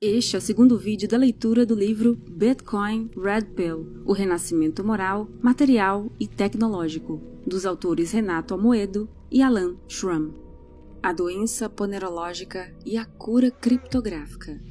Este é o segundo vídeo da leitura do livro Bitcoin Red Pill: O Renascimento Moral, Material e Tecnológico, dos autores Renato Amoedo e Alan Schramm. A doença ponerológica e a cura criptográfica.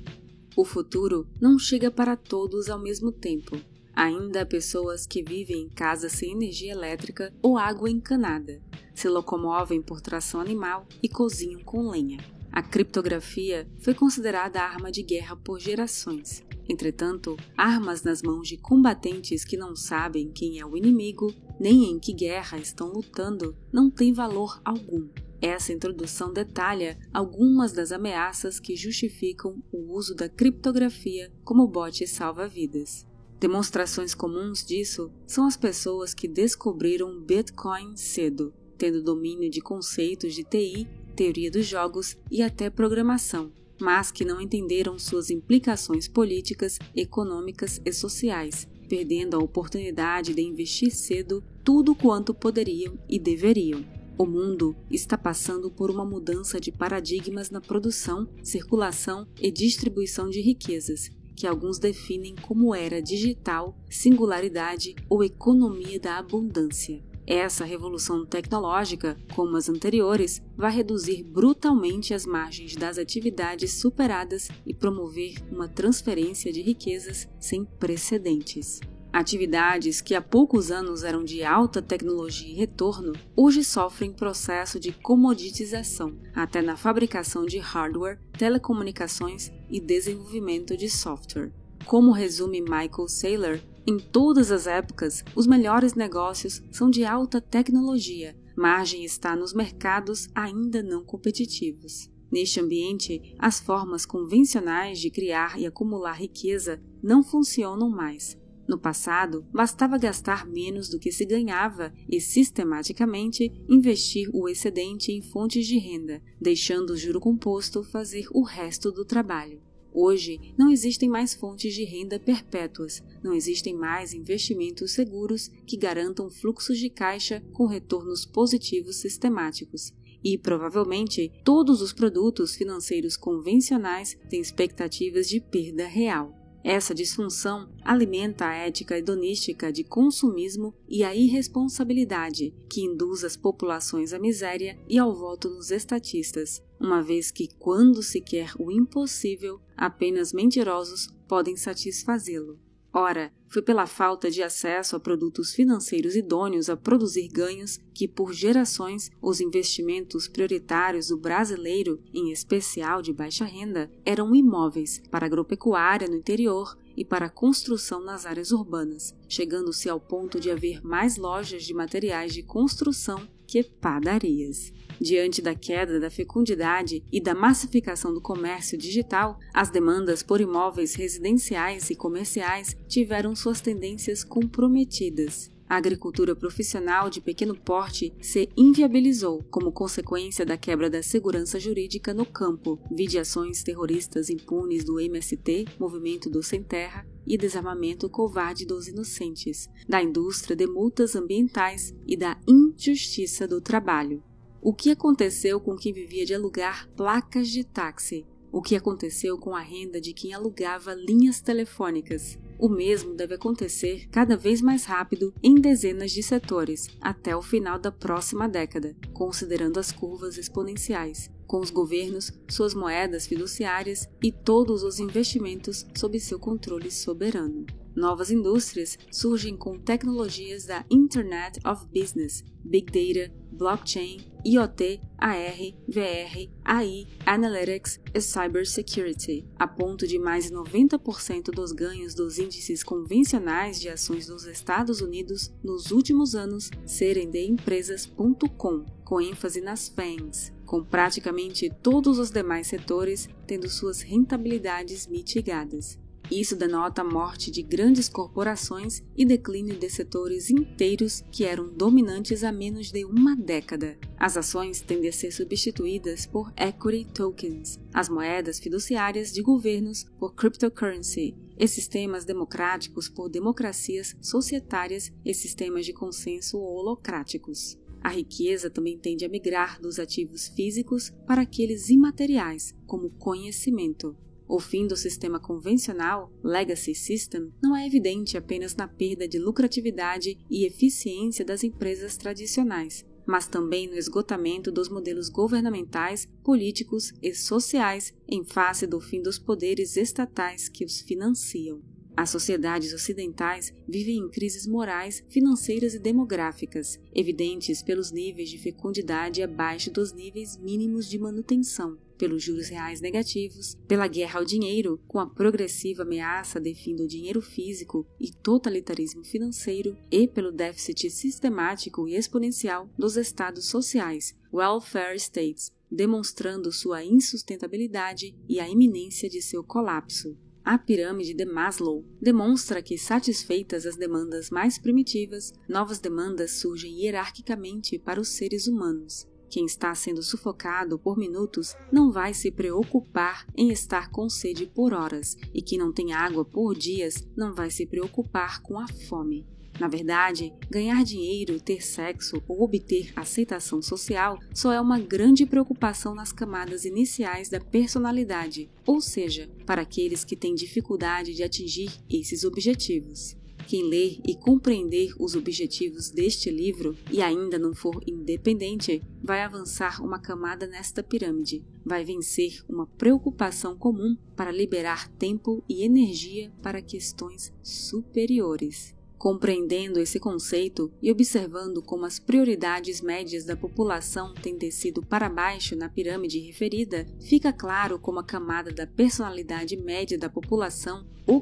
O futuro não chega para todos ao mesmo tempo. Ainda há pessoas que vivem em casa sem energia elétrica ou água encanada, se locomovem por tração animal e cozinham com lenha. A criptografia foi considerada arma de guerra por gerações. Entretanto, armas nas mãos de combatentes que não sabem quem é o inimigo nem em que guerra estão lutando não têm valor algum. Essa introdução detalha algumas das ameaças que justificam o uso da criptografia como bote salva-vidas. Demonstrações comuns disso são as pessoas que descobriram Bitcoin cedo, tendo domínio de conceitos de TI teoria dos jogos e até programação, mas que não entenderam suas implicações políticas, econômicas e sociais, perdendo a oportunidade de investir cedo tudo quanto poderiam e deveriam. O mundo está passando por uma mudança de paradigmas na produção, circulação e distribuição de riquezas, que alguns definem como era digital, singularidade ou economia da abundância. Essa revolução tecnológica, como as anteriores, vai reduzir brutalmente as margens das atividades superadas e promover uma transferência de riquezas sem precedentes. Atividades que há poucos anos eram de alta tecnologia e retorno, hoje sofrem processo de comoditização, até na fabricação de hardware, telecomunicações e desenvolvimento de software. Como resume Michael Saylor, em todas as épocas, os melhores negócios são de alta tecnologia. Margem está nos mercados ainda não competitivos. Neste ambiente, as formas convencionais de criar e acumular riqueza não funcionam mais. No passado, bastava gastar menos do que se ganhava e, sistematicamente, investir o excedente em fontes de renda, deixando o juro composto fazer o resto do trabalho. Hoje, não existem mais fontes de renda perpétuas, não existem mais investimentos seguros que garantam fluxos de caixa com retornos positivos sistemáticos. E provavelmente todos os produtos financeiros convencionais têm expectativas de perda real. Essa disfunção alimenta a ética hedonística de consumismo e a irresponsabilidade, que induz as populações à miséria e ao voto dos estatistas, uma vez que, quando se quer o impossível, apenas mentirosos podem satisfazê-lo. Ora, foi pela falta de acesso a produtos financeiros idôneos a produzir ganhos que, por gerações, os investimentos prioritários do brasileiro, em especial de baixa renda, eram imóveis para agropecuária no interior e para construção nas áreas urbanas, chegando-se ao ponto de haver mais lojas de materiais de construção que padarias. Diante da queda da fecundidade e da massificação do comércio digital, as demandas por imóveis residenciais e comerciais tiveram suas tendências comprometidas. A agricultura profissional de pequeno porte se inviabilizou como consequência da quebra da segurança jurídica no campo, vide ações terroristas impunes do MST, Movimento do Sem Terra, e desarmamento covarde dos inocentes, da indústria de multas ambientais e da injustiça do trabalho. O que aconteceu com quem vivia de alugar placas de táxi? O que aconteceu com a renda de quem alugava linhas telefônicas? O mesmo deve acontecer cada vez mais rápido em dezenas de setores até o final da próxima década, considerando as curvas exponenciais, com os governos, suas moedas fiduciárias e todos os investimentos sob seu controle soberano. Novas indústrias surgem com tecnologias da Internet of Business, Big Data, Blockchain, IoT, AR, VR, AI, Analytics e Cybersecurity, a ponto de mais de 90% dos ganhos dos índices convencionais de ações dos Estados Unidos nos últimos anos serem de empresas.com, com ênfase nas FANGs, com praticamente todos os demais setores tendo suas rentabilidades mitigadas. Isso denota a morte de grandes corporações e declínio de setores inteiros que eram dominantes há menos de uma década. As ações tendem a ser substituídas por equity tokens, as moedas fiduciárias de governos por cryptocurrency, e sistemas democráticos por democracias societárias e sistemas de consenso holocráticos. A riqueza também tende a migrar dos ativos físicos para aqueles imateriais, como conhecimento. O fim do sistema convencional, Legacy System, não é evidente apenas na perda de lucratividade e eficiência das empresas tradicionais, mas também no esgotamento dos modelos governamentais, políticos e sociais em face do fim dos poderes estatais que os financiam. As sociedades ocidentais vivem em crises morais, financeiras e demográficas, evidentes pelos níveis de fecundidade abaixo dos níveis mínimos de manutenção, pelos juros reais negativos, pela guerra ao dinheiro, com a progressiva ameaça de fim do dinheiro físico e totalitarismo financeiro, e pelo déficit sistemático e exponencial dos estados sociais, welfare states, demonstrando sua insustentabilidade e a iminência de seu colapso. A pirâmide de Maslow demonstra que, satisfeitas as demandas mais primitivas, novas demandas surgem hierarquicamente para os seres humanos. Quem está sendo sufocado por minutos não vai se preocupar em estar com sede por horas, e quem não tem água por dias não vai se preocupar com a fome. Na verdade, ganhar dinheiro, ter sexo ou obter aceitação social só é uma grande preocupação nas camadas iniciais da personalidade, ou seja, para aqueles que têm dificuldade de atingir esses objetivos quem ler e compreender os objetivos deste livro e ainda não for independente, vai avançar uma camada nesta pirâmide, vai vencer uma preocupação comum para liberar tempo e energia para questões superiores. Compreendendo esse conceito e observando como as prioridades médias da população têm descido para baixo na pirâmide referida, fica claro como a camada da personalidade média da população, o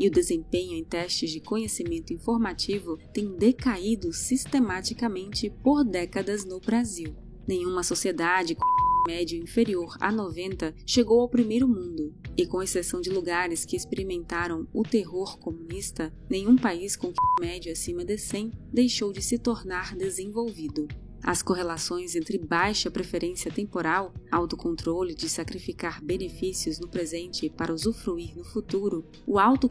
e o desempenho em testes de conhecimento informativo tem decaído sistematicamente por décadas no Brasil. Nenhuma sociedade com médio inferior a 90 chegou ao primeiro mundo, e com exceção de lugares que experimentaram o terror comunista, nenhum país com médio acima de 100 deixou de se tornar desenvolvido. As correlações entre baixa preferência temporal, autocontrole de sacrificar benefícios no presente para usufruir no futuro, o alto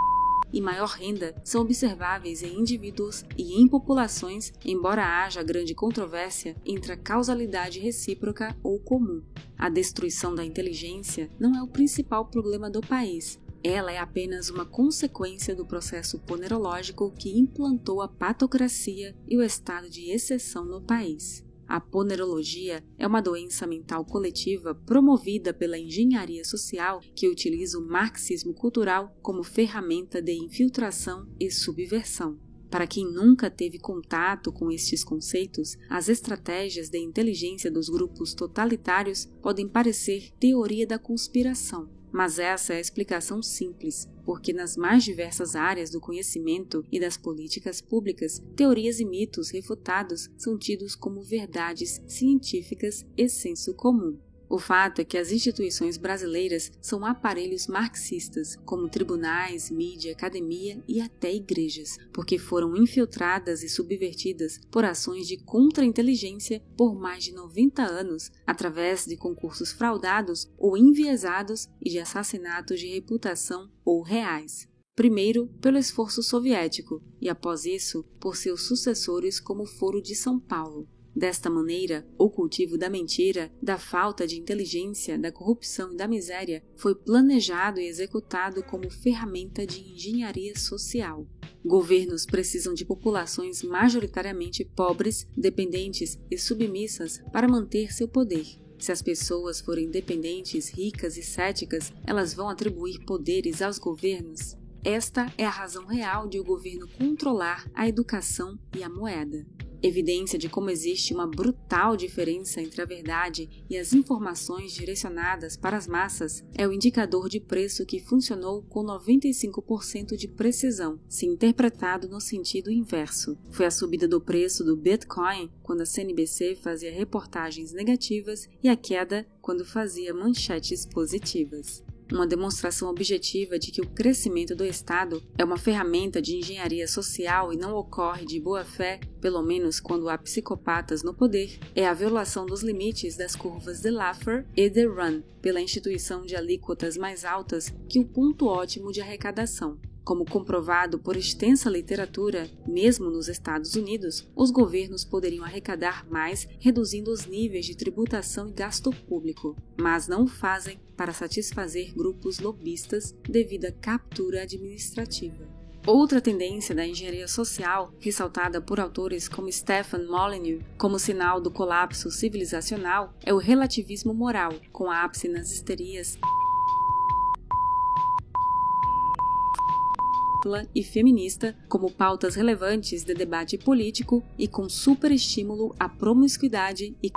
e maior renda são observáveis em indivíduos e em populações, embora haja grande controvérsia entre a causalidade recíproca ou comum. A destruição da inteligência não é o principal problema do país, ela é apenas uma consequência do processo ponerológico que implantou a patocracia e o estado de exceção no país. A ponerologia é uma doença mental coletiva promovida pela engenharia social que utiliza o marxismo cultural como ferramenta de infiltração e subversão. Para quem nunca teve contato com estes conceitos, as estratégias de inteligência dos grupos totalitários podem parecer teoria da conspiração, mas essa é a explicação simples, porque nas mais diversas áreas do conhecimento e das políticas públicas, teorias e mitos refutados são tidos como verdades científicas e senso comum. O fato é que as instituições brasileiras são aparelhos marxistas, como tribunais, mídia, academia e até igrejas, porque foram infiltradas e subvertidas por ações de contra-inteligência por mais de 90 anos, através de concursos fraudados ou enviesados e de assassinatos de reputação ou reais primeiro pelo esforço soviético e após isso por seus sucessores como o Foro de São Paulo. Desta maneira, o cultivo da mentira, da falta de inteligência, da corrupção e da miséria foi planejado e executado como ferramenta de engenharia social. Governos precisam de populações majoritariamente pobres, dependentes e submissas para manter seu poder. Se as pessoas forem dependentes, ricas e céticas, elas vão atribuir poderes aos governos. Esta é a razão real de o governo controlar a educação e a moeda evidência de como existe uma brutal diferença entre a verdade e as informações direcionadas para as massas é o indicador de preço que funcionou com 95% de precisão, se interpretado no sentido inverso. Foi a subida do preço do Bitcoin quando a CNBC fazia reportagens negativas e a queda quando fazia manchetes positivas uma demonstração objetiva de que o crescimento do Estado é uma ferramenta de engenharia social e não ocorre de boa-fé, pelo menos quando há psicopatas no poder, é a violação dos limites das curvas de Laffer e de Run pela instituição de alíquotas mais altas que o ponto ótimo de arrecadação. Como comprovado por extensa literatura, mesmo nos Estados Unidos, os governos poderiam arrecadar mais reduzindo os níveis de tributação e gasto público, mas não o fazem para satisfazer grupos lobistas devido à captura administrativa. Outra tendência da engenharia social, ressaltada por autores como Stephen Molyneux como sinal do colapso civilizacional, é o relativismo moral, com ápice nas histerias e feminista como pautas relevantes de debate político e com superestímulo à promiscuidade e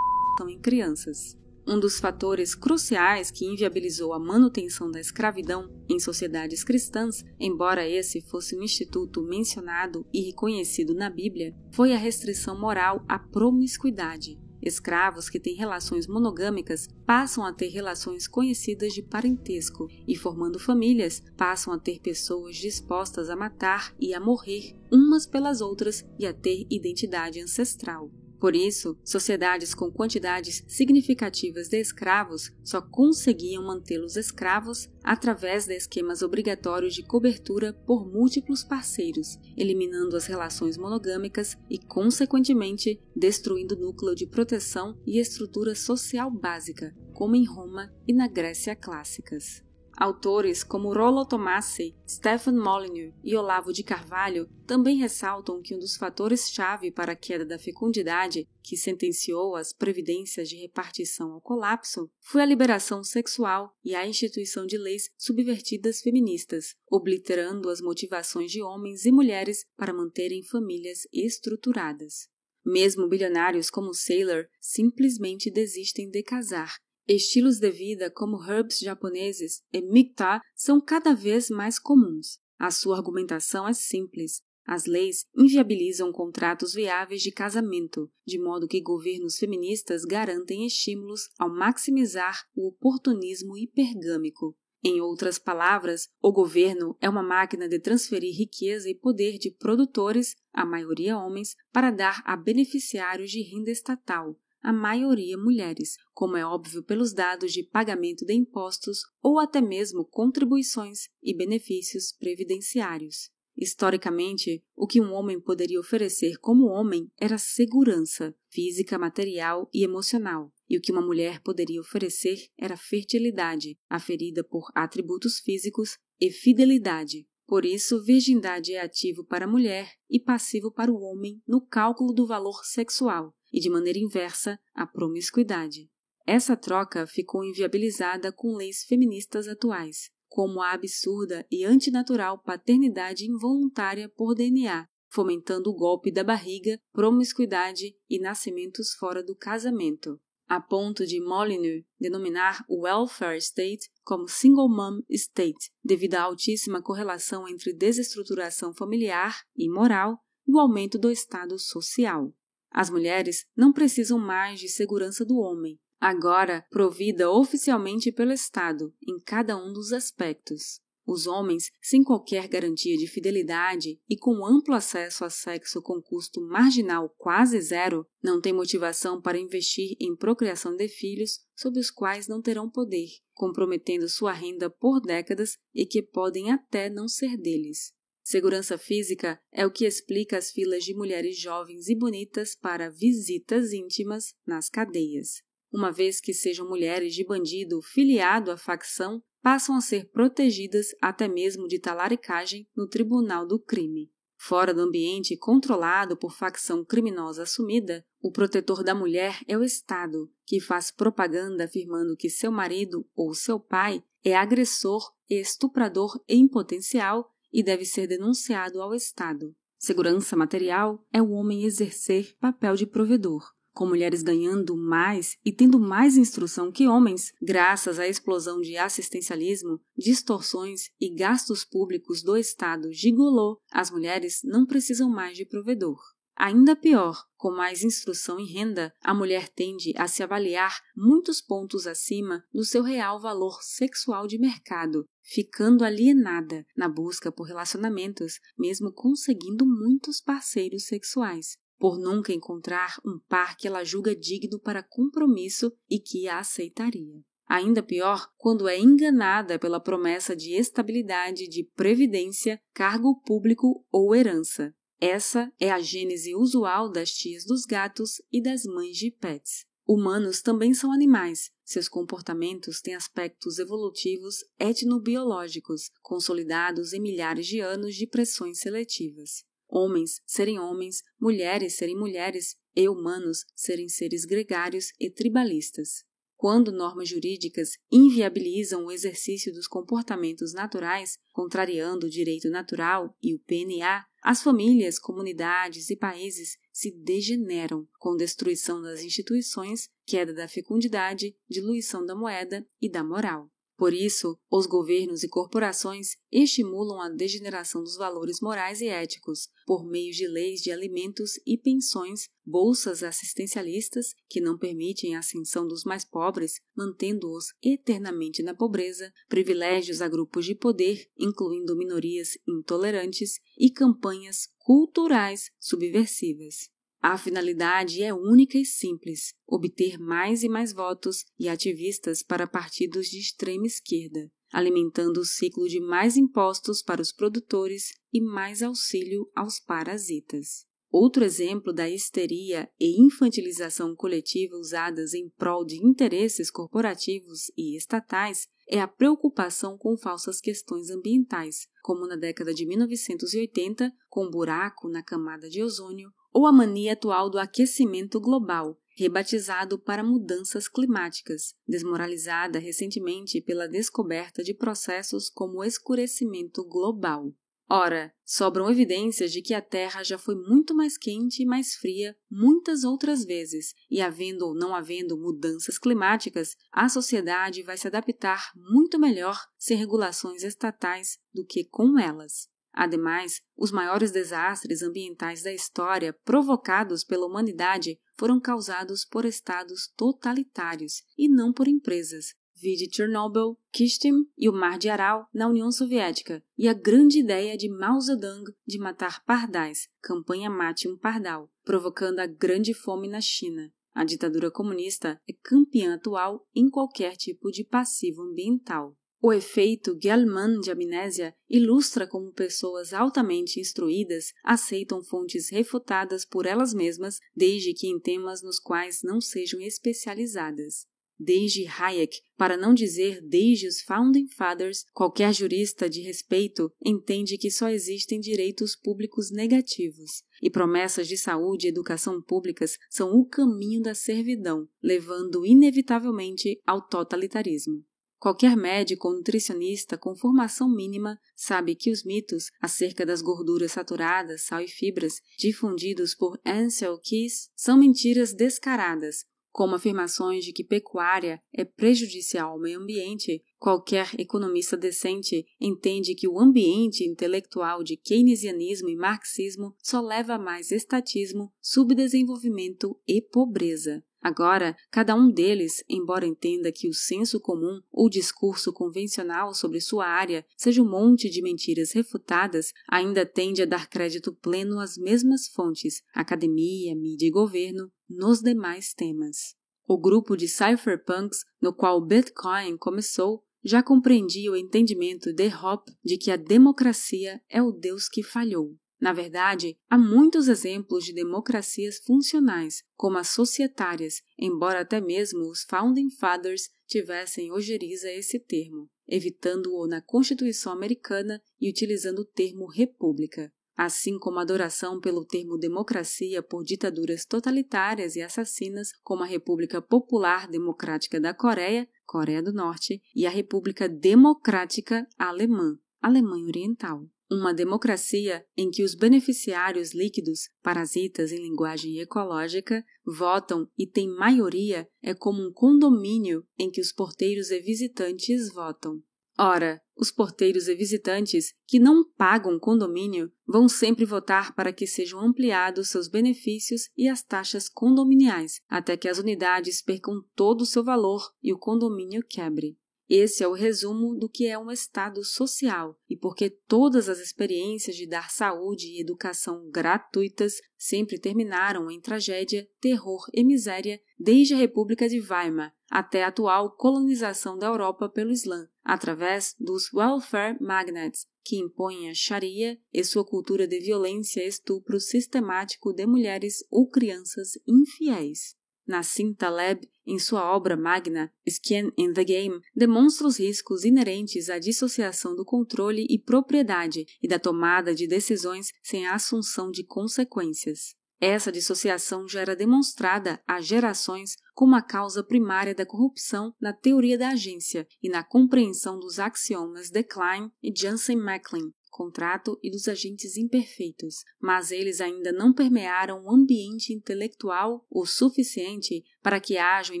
em crianças. Um dos fatores cruciais que inviabilizou a manutenção da escravidão em sociedades cristãs, embora esse fosse um instituto mencionado e reconhecido na Bíblia, foi a restrição moral à promiscuidade, Escravos que têm relações monogâmicas passam a ter relações conhecidas de parentesco e, formando famílias, passam a ter pessoas dispostas a matar e a morrer umas pelas outras e a ter identidade ancestral. Por isso, sociedades com quantidades significativas de escravos só conseguiam mantê-los escravos através de esquemas obrigatórios de cobertura por múltiplos parceiros, eliminando as relações monogâmicas e, consequentemente, destruindo o núcleo de proteção e estrutura social básica, como em Roma e na Grécia clássicas. Autores como Rollo Tomassi, Stefan Molyneux e Olavo de Carvalho também ressaltam que um dos fatores-chave para a queda da fecundidade, que sentenciou as previdências de repartição ao colapso, foi a liberação sexual e a instituição de leis subvertidas feministas, obliterando as motivações de homens e mulheres para manterem famílias estruturadas. Mesmo bilionários como Saylor simplesmente desistem de casar Estilos de vida como herbs japoneses e mikta são cada vez mais comuns. A sua argumentação é simples. As leis inviabilizam contratos viáveis de casamento, de modo que governos feministas garantem estímulos ao maximizar o oportunismo hipergâmico. Em outras palavras, o governo é uma máquina de transferir riqueza e poder de produtores, a maioria homens, para dar a beneficiários de renda estatal, a maioria mulheres, como é óbvio pelos dados de pagamento de impostos ou até mesmo contribuições e benefícios previdenciários. Historicamente, o que um homem poderia oferecer como homem era segurança física, material e emocional, e o que uma mulher poderia oferecer era fertilidade, aferida por atributos físicos, e fidelidade. Por isso, virgindade é ativo para a mulher e passivo para o homem no cálculo do valor sexual, e, de maneira inversa, a promiscuidade. Essa troca ficou inviabilizada com leis feministas atuais, como a absurda e antinatural paternidade involuntária por DNA, fomentando o golpe da barriga, promiscuidade e nascimentos fora do casamento, a ponto de Molyneux denominar o welfare state como single mom state, devido à altíssima correlação entre desestruturação familiar e moral e o aumento do estado social. As mulheres não precisam mais de segurança do homem, agora provida oficialmente pelo Estado em cada um dos aspectos. Os homens, sem qualquer garantia de fidelidade e com amplo acesso a sexo com custo marginal quase zero, não têm motivação para investir em procriação de filhos sobre os quais não terão poder, comprometendo sua renda por décadas e que podem até não ser deles. Segurança física é o que explica as filas de mulheres jovens e bonitas para visitas íntimas nas cadeias. Uma vez que sejam mulheres de bandido filiado à facção, passam a ser protegidas até mesmo de talaricagem no tribunal do crime. Fora do ambiente controlado por facção criminosa assumida, o protetor da mulher é o Estado, que faz propaganda afirmando que seu marido ou seu pai é agressor, estuprador em potencial e deve ser denunciado ao Estado. Segurança material é o homem exercer papel de provedor, com mulheres ganhando mais e tendo mais instrução que homens, graças à explosão de assistencialismo, distorções e gastos públicos do Estado gigolô, as mulheres não precisam mais de provedor. Ainda pior, com mais instrução e renda, a mulher tende a se avaliar muitos pontos acima do seu real valor sexual de mercado, ficando alienada na busca por relacionamentos, mesmo conseguindo muitos parceiros sexuais, por nunca encontrar um par que ela julga digno para compromisso e que a aceitaria. Ainda pior, quando é enganada pela promessa de estabilidade de previdência, cargo público ou herança. Essa é a gênese usual das tias dos gatos e das mães de pets. Humanos também são animais. Seus comportamentos têm aspectos evolutivos etnobiológicos, consolidados em milhares de anos de pressões seletivas. Homens serem homens, mulheres serem mulheres e humanos serem seres gregários e tribalistas quando normas jurídicas inviabilizam o exercício dos comportamentos naturais, contrariando o direito natural e o PNA, as famílias, comunidades e países se degeneram, com destruição das instituições, queda da fecundidade, diluição da moeda e da moral. Por isso, os governos e corporações estimulam a degeneração dos valores morais e éticos por meio de leis de alimentos e pensões, bolsas assistencialistas que não permitem a ascensão dos mais pobres, mantendo-os eternamente na pobreza, privilégios a grupos de poder, incluindo minorias intolerantes, e campanhas culturais subversivas. A finalidade é única e simples: obter mais e mais votos e ativistas para partidos de extrema esquerda, alimentando o ciclo de mais impostos para os produtores e mais auxílio aos parasitas. Outro exemplo da histeria e infantilização coletiva usadas em prol de interesses corporativos e estatais é a preocupação com falsas questões ambientais, como na década de 1980, com buraco na camada de ozônio ou a mania atual do aquecimento global, rebatizado para mudanças climáticas, desmoralizada recentemente pela descoberta de processos como o escurecimento global. Ora, sobram evidências de que a Terra já foi muito mais quente e mais fria muitas outras vezes, e havendo ou não havendo mudanças climáticas, a sociedade vai se adaptar muito melhor sem regulações estatais do que com elas. Ademais, os maiores desastres ambientais da história provocados pela humanidade foram causados por estados totalitários e não por empresas. Vide Chernobyl, Kishtim e o Mar de Aral na União Soviética e a grande ideia de Mao Zedong de matar pardais, campanha Mate um Pardal, provocando a grande fome na China. A ditadura comunista é campeã atual em qualquer tipo de passivo ambiental. O efeito Gell-Mann de amnésia ilustra como pessoas altamente instruídas aceitam fontes refutadas por elas mesmas, desde que em temas nos quais não sejam especializadas. Desde Hayek, para não dizer desde os Founding Fathers, qualquer jurista de respeito entende que só existem direitos públicos negativos, e promessas de saúde e educação públicas são o caminho da servidão, levando inevitavelmente ao totalitarismo. Qualquer médico ou nutricionista com formação mínima sabe que os mitos acerca das gorduras saturadas, sal e fibras difundidos por Ansel Keys são mentiras descaradas, como afirmações de que pecuária é prejudicial ao meio ambiente, qualquer economista decente entende que o ambiente intelectual de keynesianismo e marxismo só leva a mais estatismo, subdesenvolvimento e pobreza. Agora, cada um deles, embora entenda que o senso comum ou discurso convencional sobre sua área seja um monte de mentiras refutadas, ainda tende a dar crédito pleno às mesmas fontes, academia, mídia e governo, nos demais temas. O grupo de cypherpunks no qual Bitcoin começou já compreendia o entendimento de Hop de que a democracia é o Deus que falhou. Na verdade, há muitos exemplos de democracias funcionais, como as societárias, embora até mesmo os Founding Fathers tivessem ojeriza a esse termo, evitando-o na Constituição Americana e utilizando o termo república. Assim como a adoração pelo termo democracia por ditaduras totalitárias e assassinas, como a República Popular Democrática da Coreia, Coreia do Norte, e a República Democrática Alemã, Alemanha Oriental. Uma democracia em que os beneficiários líquidos, parasitas em linguagem ecológica, votam e têm maioria é como um condomínio em que os porteiros e visitantes votam. Ora, os porteiros e visitantes que não pagam condomínio vão sempre votar para que sejam ampliados seus benefícios e as taxas condominiais, até que as unidades percam todo o seu valor e o condomínio quebre. Esse é o resumo do que é um Estado social e porque todas as experiências de dar saúde e educação gratuitas sempre terminaram em tragédia, terror e miséria desde a República de Weimar até a atual colonização da Europa pelo Islã, através dos welfare magnates, que impõem a Sharia e sua cultura de violência e estupro sistemático de mulheres ou crianças infiéis. Cinta Lab, em sua obra magna, Skin in the Game, demonstra os riscos inerentes à dissociação do controle e propriedade e da tomada de decisões sem a assunção de consequências. Essa dissociação já era demonstrada há gerações como a causa primária da corrupção na teoria da agência e na compreensão dos axiomas de Klein e jensen Macklin, contrato e dos agentes imperfeitos, mas eles ainda não permearam o um ambiente intelectual o suficiente para que haja o um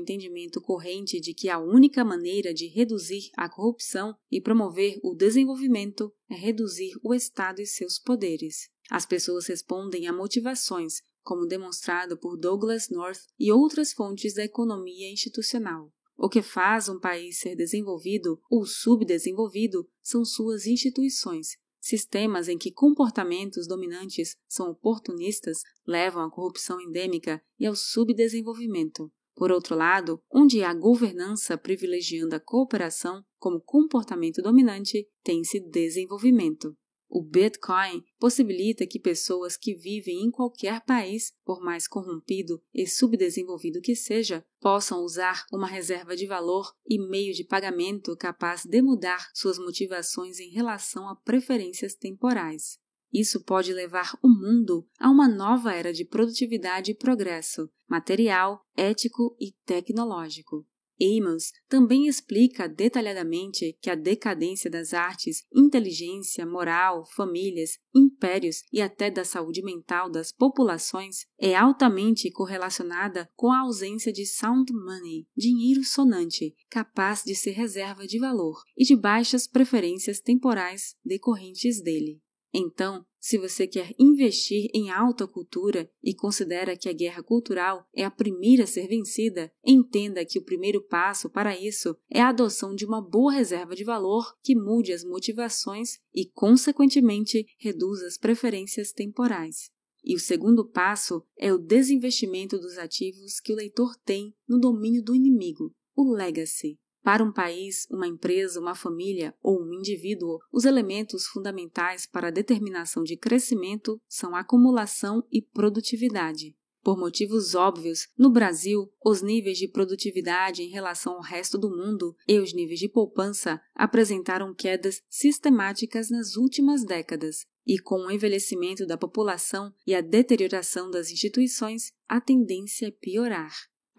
entendimento corrente de que a única maneira de reduzir a corrupção e promover o desenvolvimento é reduzir o Estado e seus poderes. As pessoas respondem a motivações, como demonstrado por Douglas North e outras fontes da economia institucional. O que faz um país ser desenvolvido ou subdesenvolvido são suas instituições, Sistemas em que comportamentos dominantes são oportunistas levam à corrupção endêmica e ao subdesenvolvimento. Por outro lado, onde há governança privilegiando a cooperação como comportamento dominante, tem-se desenvolvimento. O Bitcoin possibilita que pessoas que vivem em qualquer país, por mais corrompido e subdesenvolvido que seja, possam usar uma reserva de valor e meio de pagamento capaz de mudar suas motivações em relação a preferências temporais. Isso pode levar o mundo a uma nova era de produtividade e progresso, material, ético e tecnológico. Amos também explica detalhadamente que a decadência das artes, inteligência, moral, famílias, impérios e até da saúde mental das populações é altamente correlacionada com a ausência de sound money, dinheiro sonante, capaz de ser reserva de valor, e de baixas preferências temporais decorrentes dele. Então, se você quer investir em alta cultura e considera que a guerra cultural é a primeira a ser vencida, entenda que o primeiro passo para isso é a adoção de uma boa reserva de valor que mude as motivações e, consequentemente, reduza as preferências temporais. E o segundo passo é o desinvestimento dos ativos que o leitor tem no domínio do inimigo, o legacy. Para um país, uma empresa, uma família ou um indivíduo, os elementos fundamentais para a determinação de crescimento são acumulação e produtividade. Por motivos óbvios, no Brasil, os níveis de produtividade em relação ao resto do mundo e os níveis de poupança apresentaram quedas sistemáticas nas últimas décadas, e com o envelhecimento da população e a deterioração das instituições, a tendência é piorar.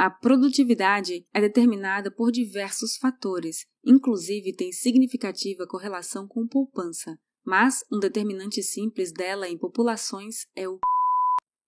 A produtividade é determinada por diversos fatores, inclusive tem significativa correlação com poupança, mas um determinante simples dela em populações é o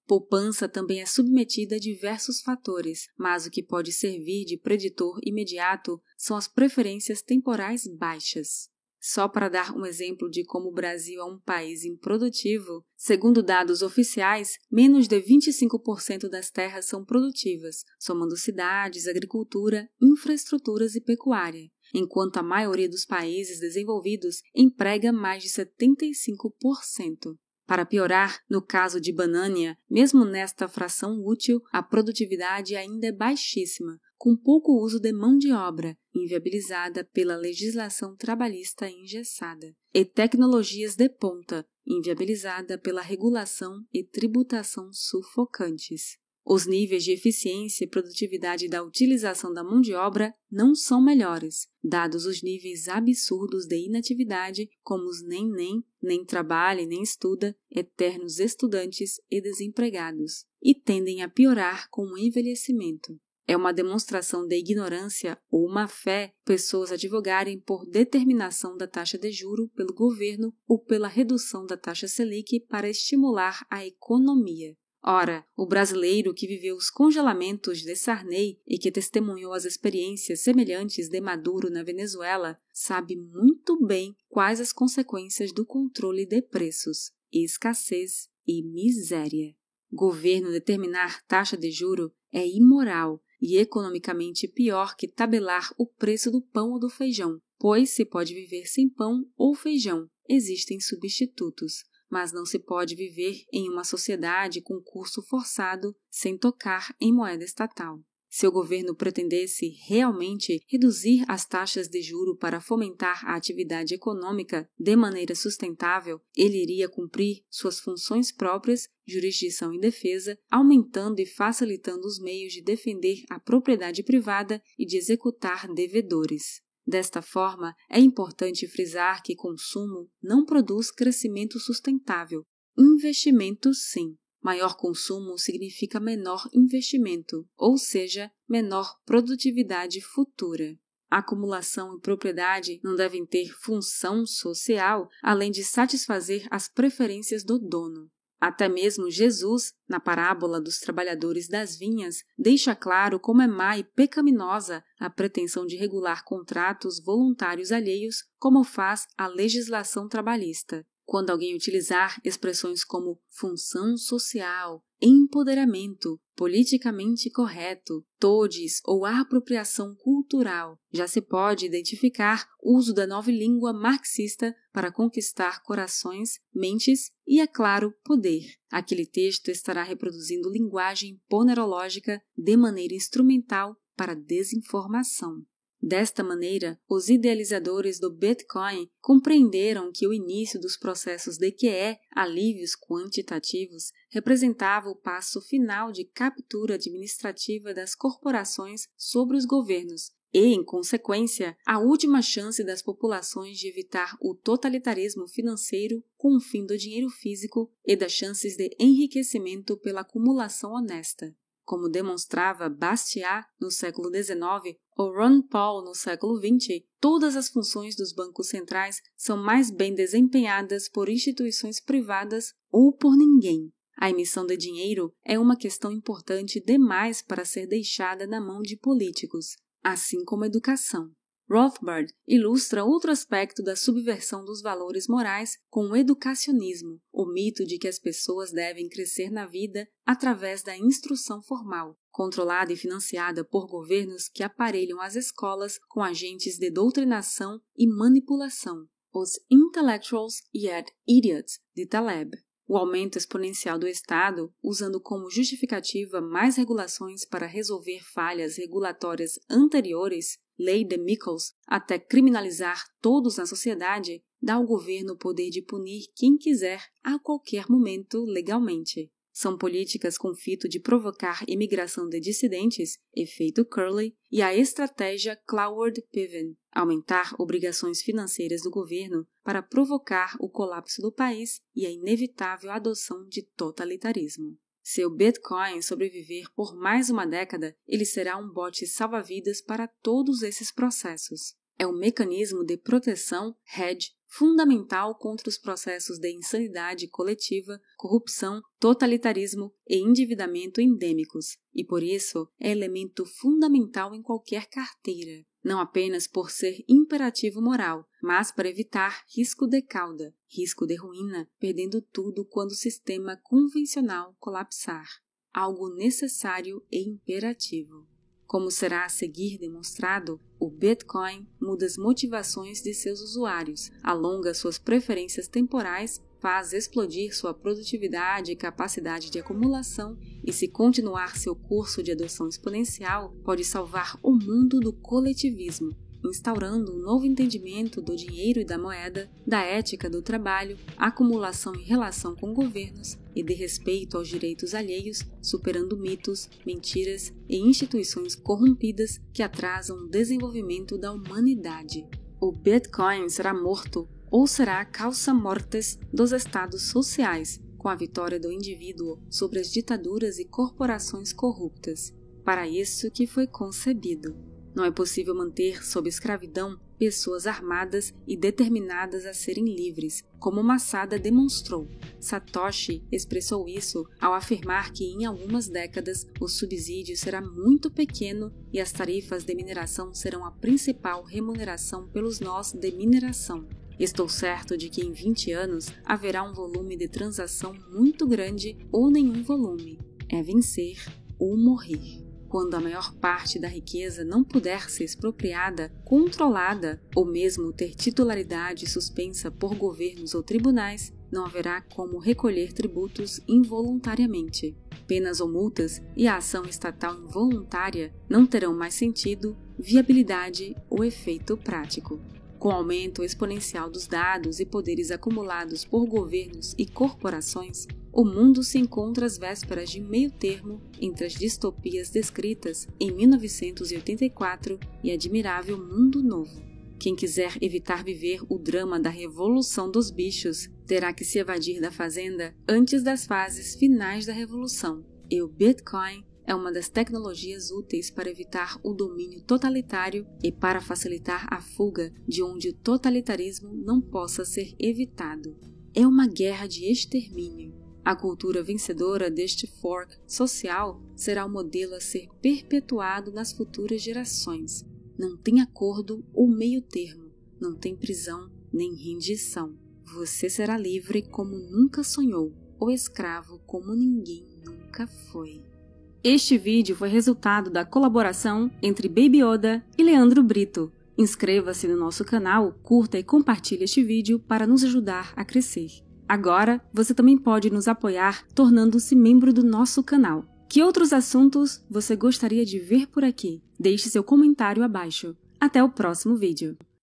Poupança também é submetida a diversos fatores, mas o que pode servir de preditor imediato são as preferências temporais baixas. Só para dar um exemplo de como o Brasil é um país improdutivo, segundo dados oficiais, menos de 25% das terras são produtivas, somando cidades, agricultura, infraestruturas e pecuária, enquanto a maioria dos países desenvolvidos emprega mais de 75%. Para piorar, no caso de Banânia, mesmo nesta fração útil, a produtividade ainda é baixíssima, com pouco uso de mão de obra, inviabilizada pela legislação trabalhista engessada, e tecnologias de ponta, inviabilizada pela regulação e tributação sufocantes. Os níveis de eficiência e produtividade da utilização da mão de obra não são melhores, dados os níveis absurdos de inatividade, como os nem nem, nem trabalha nem estuda, eternos estudantes e desempregados, e tendem a piorar com o envelhecimento. É uma demonstração de ignorância ou má fé pessoas advogarem por determinação da taxa de juro pelo governo ou pela redução da taxa Selic para estimular a economia. Ora, o brasileiro que viveu os congelamentos de Sarney e que testemunhou as experiências semelhantes de Maduro na Venezuela sabe muito bem quais as consequências do controle de preços, escassez e miséria. Governo determinar taxa de juro é imoral e economicamente pior que tabelar o preço do pão ou do feijão, pois se pode viver sem pão ou feijão, existem substitutos, mas não se pode viver em uma sociedade com curso forçado sem tocar em moeda estatal. Se o governo pretendesse realmente reduzir as taxas de juro para fomentar a atividade econômica de maneira sustentável, ele iria cumprir suas funções próprias, jurisdição e defesa, aumentando e facilitando os meios de defender a propriedade privada e de executar devedores. Desta forma, é importante frisar que consumo não produz crescimento sustentável. Investimento, sim. Maior consumo significa menor investimento, ou seja, menor produtividade futura. A acumulação e propriedade não devem ter função social além de satisfazer as preferências do dono. Até mesmo Jesus, na parábola dos trabalhadores das vinhas, deixa claro como é má e pecaminosa a pretensão de regular contratos voluntários alheios, como faz a legislação trabalhista quando alguém utilizar expressões como função social, empoderamento, politicamente correto, todes ou apropriação cultural, já se pode identificar uso da nova língua marxista para conquistar corações, mentes e, é claro, poder. Aquele texto estará reproduzindo linguagem ponerológica de maneira instrumental para desinformação. Desta maneira, os idealizadores do Bitcoin compreenderam que o início dos processos DQE, alívios quantitativos, representava o passo final de captura administrativa das corporações sobre os governos e, em consequência, a última chance das populações de evitar o totalitarismo financeiro com o fim do dinheiro físico e das chances de enriquecimento pela acumulação honesta como demonstrava Bastiat no século XIX ou Ron Paul no século XX, todas as funções dos bancos centrais são mais bem desempenhadas por instituições privadas ou por ninguém. A emissão de dinheiro é uma questão importante demais para ser deixada na mão de políticos, assim como a educação. Rothbard ilustra outro aspecto da subversão dos valores morais com o educacionismo, o mito de que as pessoas devem crescer na vida através da instrução formal, controlada e financiada por governos que aparelham as escolas com agentes de doutrinação e manipulação, os Intellectuals Yet Idiots, de Taleb. O aumento exponencial do Estado, usando como justificativa mais regulações para resolver falhas regulatórias anteriores, lei de Mickles, até criminalizar todos na sociedade, dá ao governo o poder de punir quem quiser a qualquer momento legalmente. São políticas com fito de provocar imigração de dissidentes, efeito Curley, e a estratégia Cloward-Piven, aumentar obrigações financeiras do governo para provocar o colapso do país e a inevitável adoção de totalitarismo. Se o Bitcoin sobreviver por mais uma década, ele será um bote salva-vidas para todos esses processos. É um mecanismo de proteção, hedge, fundamental contra os processos de insanidade coletiva, corrupção, totalitarismo e endividamento endêmicos, e por isso é elemento fundamental em qualquer carteira não apenas por ser imperativo moral, mas para evitar risco de cauda, risco de ruína, perdendo tudo quando o sistema convencional colapsar. Algo necessário e imperativo. Como será a seguir demonstrado, o Bitcoin muda as motivações de seus usuários, alonga suas preferências temporais faz explodir sua produtividade e capacidade de acumulação, e se continuar seu curso de adoção exponencial, pode salvar o mundo do coletivismo, instaurando um novo entendimento do dinheiro e da moeda, da ética do trabalho, acumulação em relação com governos e de respeito aos direitos alheios, superando mitos, mentiras e instituições corrompidas que atrasam o desenvolvimento da humanidade. O Bitcoin será morto ou será a causa mortes dos estados sociais, com a vitória do indivíduo sobre as ditaduras e corporações corruptas. Para isso que foi concebido. Não é possível manter sob escravidão pessoas armadas e determinadas a serem livres, como Massada demonstrou. Satoshi expressou isso ao afirmar que em algumas décadas o subsídio será muito pequeno e as tarifas de mineração serão a principal remuneração pelos nós de mineração. Estou certo de que em 20 anos haverá um volume de transação muito grande ou nenhum volume. É vencer ou morrer. Quando a maior parte da riqueza não puder ser expropriada, controlada ou mesmo ter titularidade suspensa por governos ou tribunais, não haverá como recolher tributos involuntariamente. Penas ou multas e a ação estatal involuntária não terão mais sentido, viabilidade ou efeito prático. Com o aumento exponencial dos dados e poderes acumulados por governos e corporações, o mundo se encontra às vésperas de meio termo entre as distopias descritas em 1984 e Admirável Mundo Novo. Quem quiser evitar viver o drama da Revolução dos Bichos terá que se evadir da fazenda antes das fases finais da Revolução e o Bitcoin é uma das tecnologias úteis para evitar o domínio totalitário e para facilitar a fuga de onde o totalitarismo não possa ser evitado. É uma guerra de extermínio. A cultura vencedora deste fork social será o modelo a ser perpetuado nas futuras gerações. Não tem acordo ou meio termo, não tem prisão nem rendição. Você será livre como nunca sonhou, ou escravo como ninguém nunca foi. Este vídeo foi resultado da colaboração entre Baby Oda e Leandro Brito. Inscreva-se no nosso canal, curta e compartilhe este vídeo para nos ajudar a crescer. Agora, você também pode nos apoiar tornando-se membro do nosso canal. Que outros assuntos você gostaria de ver por aqui? Deixe seu comentário abaixo. Até o próximo vídeo!